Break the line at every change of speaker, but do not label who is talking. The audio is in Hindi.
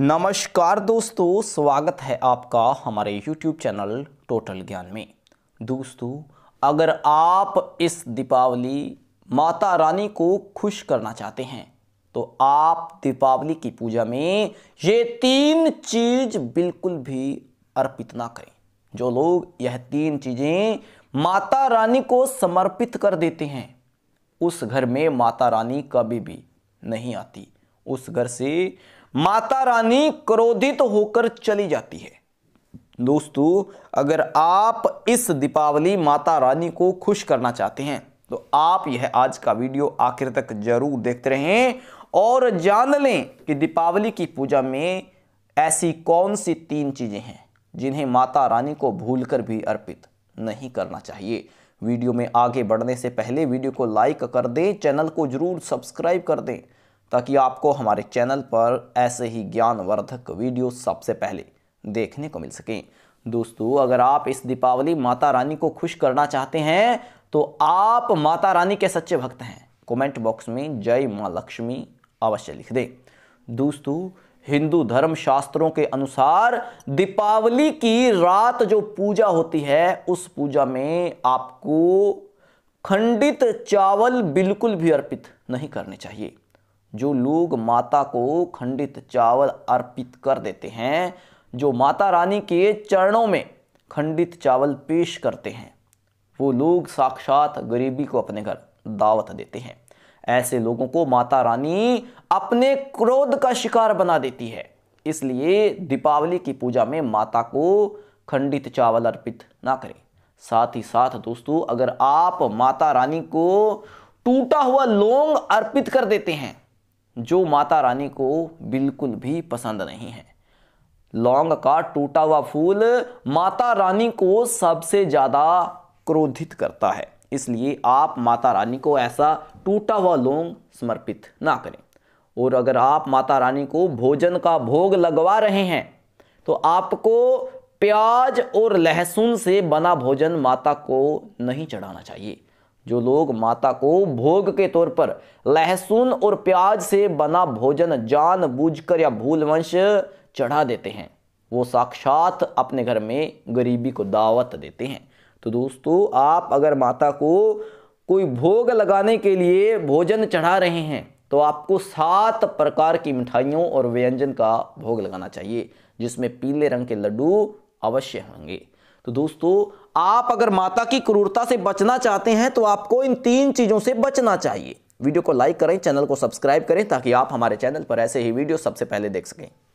नमस्कार दोस्तों स्वागत है आपका हमारे YouTube चैनल टोटल ज्ञान में दोस्तों अगर आप इस दीपावली माता रानी को खुश करना चाहते हैं तो आप दीपावली की पूजा में ये तीन चीज बिल्कुल भी अर्पित ना करें जो लोग यह तीन चीज़ें माता रानी को समर्पित कर देते हैं उस घर में माता रानी कभी भी नहीं आती उस घर से माता रानी क्रोधित होकर चली जाती है दोस्तों अगर आप इस दीपावली माता रानी को खुश करना चाहते हैं तो आप यह आज का वीडियो आखिर तक जरूर देखते रहें और जान लें कि दीपावली की पूजा में ऐसी कौन सी तीन चीज़ें हैं जिन्हें माता रानी को भूलकर भी अर्पित नहीं करना चाहिए वीडियो में आगे बढ़ने से पहले वीडियो को लाइक कर दें चैनल को जरूर सब्सक्राइब कर दें ताकि आपको हमारे चैनल पर ऐसे ही ज्ञानवर्धक वीडियो सबसे पहले देखने को मिल सकें दोस्तों अगर आप इस दीपावली माता रानी को खुश करना चाहते हैं तो आप माता रानी के सच्चे भक्त हैं कमेंट बॉक्स में जय माँ लक्ष्मी अवश्य लिख दें दोस्तों हिंदू धर्म शास्त्रों के अनुसार दीपावली की रात जो पूजा होती है उस पूजा में आपको खंडित चावल बिल्कुल भी अर्पित नहीं करने चाहिए जो लोग माता को खंडित चावल अर्पित कर देते हैं जो माता रानी के चरणों में खंडित चावल पेश करते हैं वो लोग साक्षात गरीबी को अपने घर दावत देते हैं ऐसे लोगों को माता रानी अपने क्रोध का शिकार बना देती है इसलिए दीपावली की पूजा में माता को खंडित चावल अर्पित ना करें साथ ही साथ दोस्तों अगर आप माता रानी को टूटा हुआ लौंग अर्पित कर देते हैं जो माता रानी को बिल्कुल भी पसंद नहीं है लौंग का टूटा हुआ फूल माता रानी को सबसे ज़्यादा क्रोधित करता है इसलिए आप माता रानी को ऐसा टूटा हुआ लौंग समर्पित ना करें और अगर आप माता रानी को भोजन का भोग लगवा रहे हैं तो आपको प्याज और लहसुन से बना भोजन माता को नहीं चढ़ाना चाहिए जो लोग माता को भोग के तौर पर लहसुन और प्याज से बना भोजन जानबूझकर या भूलवंश चढ़ा देते हैं वो साक्षात अपने घर में गरीबी को दावत देते हैं तो दोस्तों आप अगर माता को कोई भोग लगाने के लिए भोजन चढ़ा रहे हैं तो आपको सात प्रकार की मिठाइयों और व्यंजन का भोग लगाना चाहिए जिसमें पीले रंग के लड्डू अवश्य होंगे तो दोस्तों आप अगर माता की क्रूरता से बचना चाहते हैं तो आपको इन तीन चीज़ों से बचना चाहिए वीडियो को लाइक करें चैनल को सब्सक्राइब करें ताकि आप हमारे चैनल पर ऐसे ही वीडियो सबसे पहले देख सकें